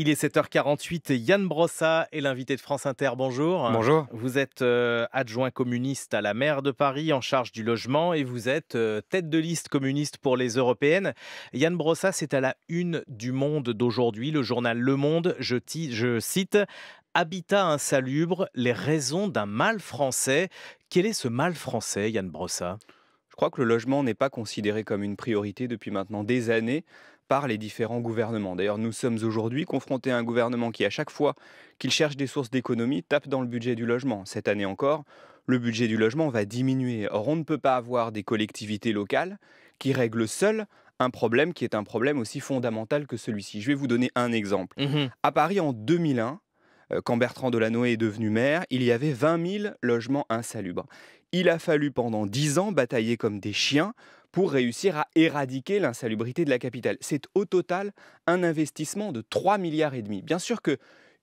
Il est 7h48. Yann Brossa est l'invité de France Inter. Bonjour. Bonjour. Vous êtes euh, adjoint communiste à la maire de Paris en charge du logement et vous êtes euh, tête de liste communiste pour les européennes. Yann Brossa, c'est à la une du Monde d'aujourd'hui, le journal Le Monde. Je, je cite Habitat insalubre, les raisons d'un mal français. Quel est ce mal français, Yann Brossa je crois que le logement n'est pas considéré comme une priorité depuis maintenant des années par les différents gouvernements. D'ailleurs, nous sommes aujourd'hui confrontés à un gouvernement qui, à chaque fois qu'il cherche des sources d'économie, tape dans le budget du logement. Cette année encore, le budget du logement va diminuer. Or, on ne peut pas avoir des collectivités locales qui règlent seules un problème qui est un problème aussi fondamental que celui-ci. Je vais vous donner un exemple. Mhm. À Paris, en 2001, euh, quand Bertrand Delanoë est devenu maire, il y avait 20 000 logements insalubres. Il a fallu pendant 10 ans batailler comme des chiens pour réussir à éradiquer l'insalubrité de la capitale. C'est au total un investissement de 3 milliards et demi. Bien sûr que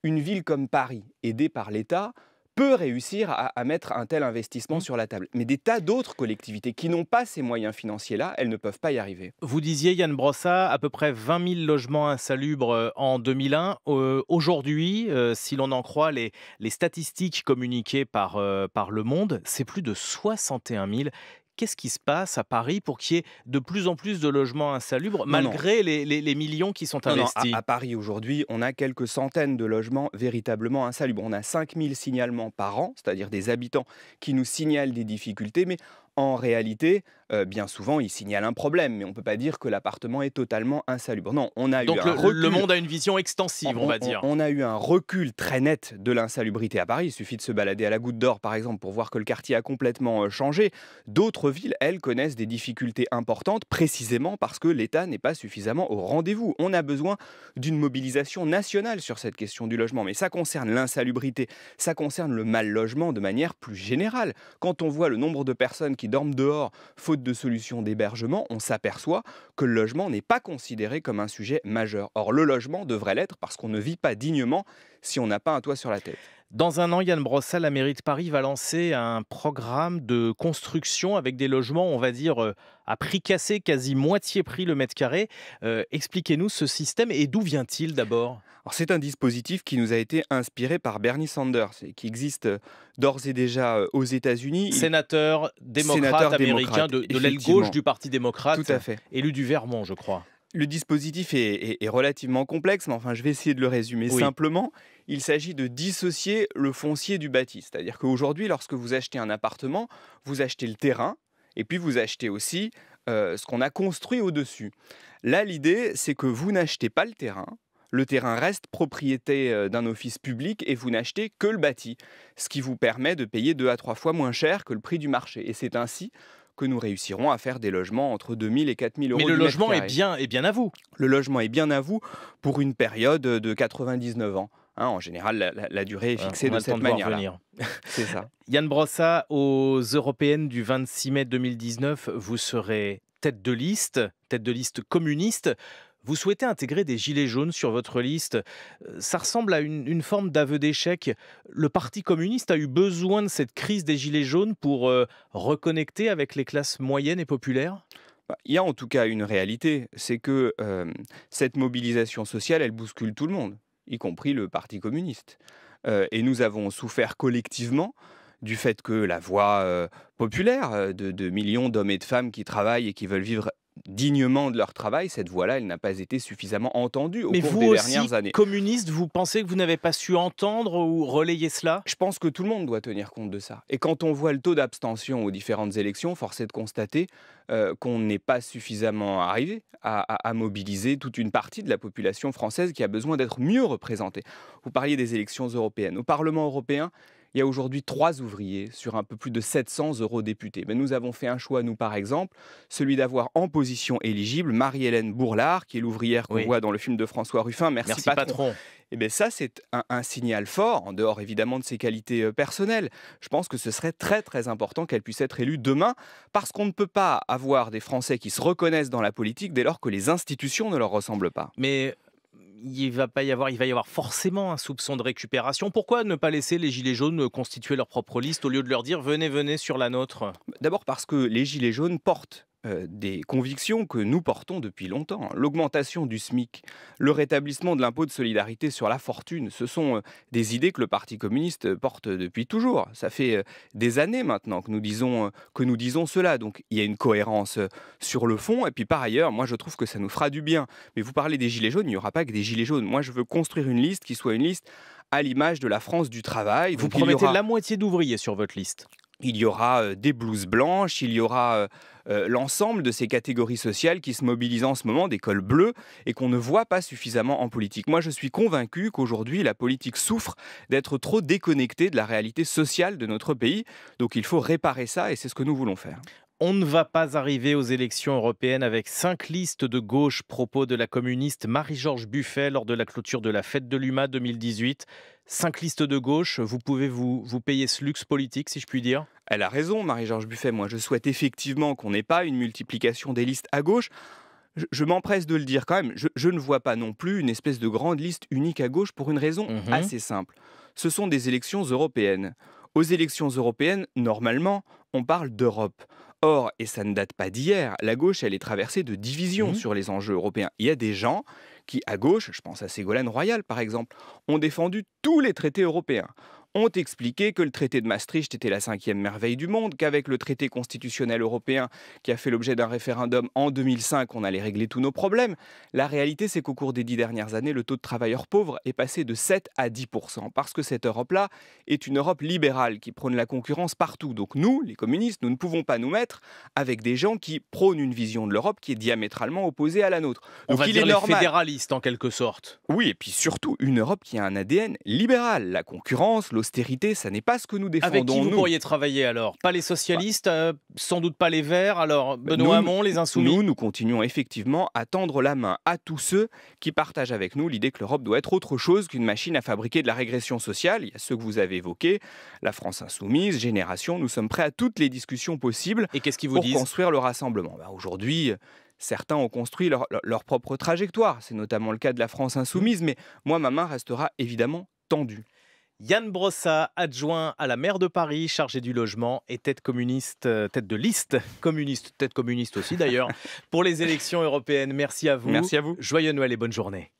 une ville comme Paris, aidée par l'État, peut réussir à, mettre un tel investissement mmh. sur la table. Mais des tas d'autres collectivités qui n'ont pas ces moyens financiers-là, elles ne peuvent pas y arriver. Vous disiez, Yann Brossa, à peu près 20 000 logements insalubres euh, en 2001. Euh, aujourd'hui, euh, si l'on en croit les, statistiques communiquées par, par Le Monde, c'est plus de 61 000. Qu'est-ce qui se passe à Paris pour qu'il y ait de plus en plus de logements insalubres, malgré Les, millions qui sont investis à, Paris aujourd'hui, on a quelques centaines de logements véritablement insalubres. On a 5000 signalements par an, c'est-à-dire des habitants qui nous signalent des difficultés, mais en réalité, euh, bien souvent, il signale un problème, mais on ne peut pas dire que l'appartement est totalement insalubre. Non, on a eu le, le, monde a une vision extensive, on, va dire. On, on, a eu un recul très net de l'insalubrité à Paris. Il suffit de se balader à la Goutte d'Or, par exemple, pour voir que le quartier a complètement euh, changé. D'autres villes, elles, connaissent des difficultés importantes, précisément parce que l'État n'est pas suffisamment au rendez-vous. On a besoin d'une mobilisation nationale sur cette question du logement, mais ça concerne l'insalubrité, ça concerne le mal logement de manière plus générale. Quand on voit le nombre de personnes qui dorment dehors faute de solution d'hébergement, on s'aperçoit que le logement n'est pas considéré comme un sujet majeur. Or, le logement devrait l'être parce qu'on ne vit pas dignement si on n'a pas un toit sur la tête. Dans un an, Yann Brossa, la mairie de Paris, va lancer un programme de construction avec des logements, on va dire, euh, à prix cassé, quasi moitié prix le mètre carré. Euh, expliquez-nous ce système et d'où vient-il d'abord C'est un dispositif qui nous a été inspiré par Bernie Sanders et qui existe euh, d'ores et déjà aux États-Unis. Sénateur démocrate américain de, de l'aile gauche du Parti démocrate. Élu du Vermont, je crois le dispositif est, relativement complexe, mais enfin, je vais essayer de le résumer simplement. Il s'agit de dissocier le foncier du bâti. C'est-à-dire qu'aujourd'hui, lorsque vous achetez un appartement, vous achetez le terrain et puis vous achetez aussi euh, ce qu'on a construit au-dessus. Là, l'idée, c'est que vous n'achetez pas le terrain. Le terrain reste propriété euh, d'un office public et vous n'achetez que le bâti, ce qui vous permet de payer deux à trois fois moins cher que le prix du marché. Et c'est ainsi que nous réussirons à faire des logements entre 2000 et 4000 euros. Mais le logement est bien, est bien à vous. Le logement est bien à vous pour une période de 99 ans. Hein, en général, la, durée est fixée de cette manière C'est ça. Yann Brossa, aux européennes du 26 mai 2019, vous serez tête de liste, tête de liste communiste. Vous souhaitez intégrer des gilets jaunes sur votre liste. Euh, ça ressemble à une, forme d'aveu d'échec. Le Parti communiste a eu besoin de cette crise des gilets jaunes pour euh, reconnecter avec les classes moyennes et populaires bah, il y a en tout cas une réalité, c'est que euh, cette mobilisation sociale, elle bouscule tout le monde, y compris le Parti communiste. et nous avons souffert collectivement du fait que la voix populaire de, de millions d'hommes et de femmes qui travaillent et qui veulent vivre dignement de leur travail, cette voix-là, elle n'a pas été suffisamment entendue au cours des dernières années. Communiste, vous pensez que vous n'avez pas su entendre ou relayer cela Je pense que tout le monde doit tenir compte de ça. Et quand on voit le taux d'abstention aux différentes élections, force est de constater euh, qu'on n'est pas suffisamment arrivé à, à, mobiliser toute une partie de la population française qui a besoin d'être mieux représentée. Vous parliez des élections européennes. Au Parlement européen, il y a aujourd'hui trois ouvriers sur un peu plus de 700 eurodéputés. Mais nous avons fait un choix, nous par exemple, celui d'avoir en position éligible Marie-Hélène Bourlard, qui est l'ouvrière qu'on voit dans le film de François Ruffin, Merci, patron. Et eh bien ça, c'est un, un, signal fort, en dehors évidemment de ses qualités euh, personnelles. Je pense que ce serait très très important qu'elle puisse être élue demain, parce qu'on ne peut pas avoir des Français qui se reconnaissent dans la politique dès lors que les institutions ne leur ressemblent pas. Mais il va pas y avoir, il va y avoir forcément un soupçon de récupération. Pourquoi ne pas laisser les gilets jaunes constituer leur propre liste au lieu de leur dire venez, venez sur la nôtre D'abord parce que les gilets jaunes portent euh, des convictions que nous portons depuis longtemps. L'augmentation du SMIC, le rétablissement de l'impôt de solidarité sur la fortune, ce sont euh, des idées que le Parti communiste porte depuis toujours. Ça fait euh, des années maintenant que nous disons, que nous disons cela. Donc il y a une cohérence sur le fond. Et puis par ailleurs, moi je trouve que ça nous fera du bien. Mais vous parlez des Gilets jaunes, il n'y aura pas que des Gilets jaunes. Moi je veux construire une liste qui soit une liste à l'image de la France du travail. Vous promettez la moitié d'ouvriers sur votre liste il y aura des blouses blanches, il y aura l'ensemble de ces catégories sociales qui se mobilisent en ce moment, des cols bleus, et qu'on ne voit pas suffisamment en politique. Moi, je suis convaincu qu'aujourd'hui, la politique souffre d'être trop déconnectée de la réalité sociale de notre pays. Donc, il faut réparer ça, et c'est ce que nous voulons faire. On ne va pas arriver aux élections européennes avec cinq listes de gauche, propos de la communiste Marie-Georges Buffet lors de la clôture de la fête de l'UMA 2018. Cinq listes de gauche, vous pouvez vous, payer ce luxe politique, si je puis dire Elle a raison, Marie-Georges Buffet. Moi, je souhaite effectivement qu'on n'ait pas une multiplication des listes à gauche je, m'empresse de le dire quand même, je, ne vois pas non plus une espèce de grande liste unique à gauche pour une raison mhm. assez simple. Ce sont des élections européennes. Aux élections européennes, normalement, on parle d'Europe. Or, et ça ne date pas d'hier, la gauche, elle est traversée de divisions mmh. sur les enjeux européens. Il y a des gens qui, à gauche, je pense à Ségolène Royal par exemple, ont défendu tous les traités européens, ont expliqué que le traité de Maastricht était la cinquième merveille du monde, qu'avec le traité constitutionnel européen qui a fait l'objet d'un référendum en 2005, on allait régler tous nos problèmes. La réalité, c'est qu'au cours des dix dernières années, le taux de travailleurs pauvres est passé de 7 à 10 parce que cette Europe-là est une Europe libérale qui prône la concurrence partout. Donc nous, les communistes, nous ne pouvons pas nous mettre avec des gens qui prônent une vision de l'Europe qui est diamétralement opposée à la nôtre. on Donc, va il dire est les en quelque sorte. Oui, et puis surtout une Europe qui a un ADN libéral. La concurrence, l'austérité, ça n'est pas ce que nous défendons. Avec qui vous pourriez travailler alors Pas les socialistes, euh, sans doute pas les Verts, alors Benoît Hamon, les Insoumis Nous, nous continuons effectivement à tendre la main à tous ceux qui partagent avec nous l'idée que l'Europe doit être autre chose qu'une machine à fabriquer de la régression sociale. Il y a ceux que vous avez évoqués, la France Insoumise, Génération, nous sommes prêts à toutes les discussions possibles Et qu'est-ce pour construire le rassemblement. Bah, aujourd'hui, certains ont construit leur propre trajectoire. C'est notamment le cas de la France insoumise, mais moi, ma main restera évidemment tendue. Yann Brossa, adjoint à la maire de Paris, chargé du logement et tête communiste, euh, tête de liste communiste, tête communiste aussi d'ailleurs, pour les élections européennes. Merci à vous. Merci à vous. Joyeux Noël et bonne journée.